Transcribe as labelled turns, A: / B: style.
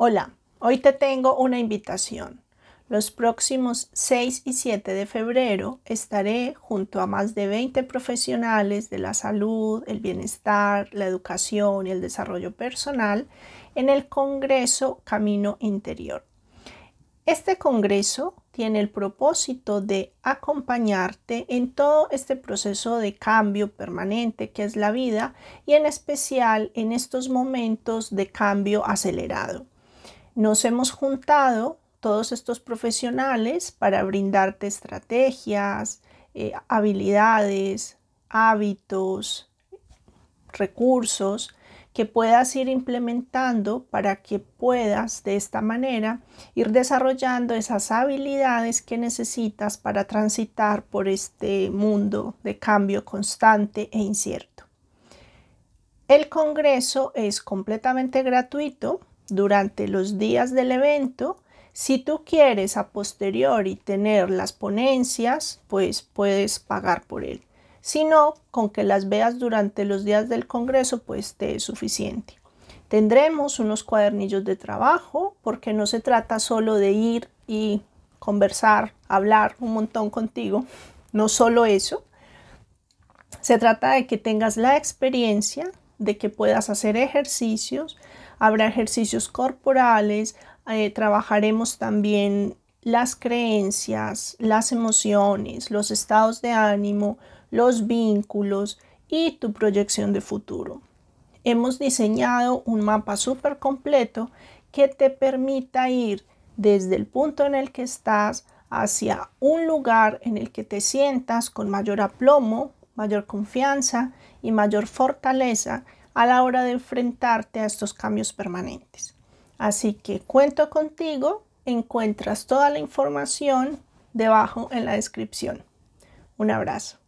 A: Hola, hoy te tengo una invitación. Los próximos 6 y 7 de febrero estaré junto a más de 20 profesionales de la salud, el bienestar, la educación y el desarrollo personal en el Congreso Camino Interior. Este Congreso tiene el propósito de acompañarte en todo este proceso de cambio permanente que es la vida y en especial en estos momentos de cambio acelerado. Nos hemos juntado todos estos profesionales para brindarte estrategias, eh, habilidades, hábitos, recursos que puedas ir implementando para que puedas de esta manera ir desarrollando esas habilidades que necesitas para transitar por este mundo de cambio constante e incierto. El Congreso es completamente gratuito, durante los días del evento. Si tú quieres a posteriori tener las ponencias, pues puedes pagar por él. Si no, con que las veas durante los días del Congreso, pues te es suficiente. Tendremos unos cuadernillos de trabajo, porque no se trata solo de ir y conversar, hablar un montón contigo, no solo eso. Se trata de que tengas la experiencia de que puedas hacer ejercicios. Habrá ejercicios corporales, eh, trabajaremos también las creencias, las emociones, los estados de ánimo, los vínculos y tu proyección de futuro. Hemos diseñado un mapa súper completo que te permita ir desde el punto en el que estás hacia un lugar en el que te sientas con mayor aplomo, mayor confianza y mayor fortaleza a la hora de enfrentarte a estos cambios permanentes. Así que cuento contigo, encuentras toda la información debajo en la descripción. Un abrazo.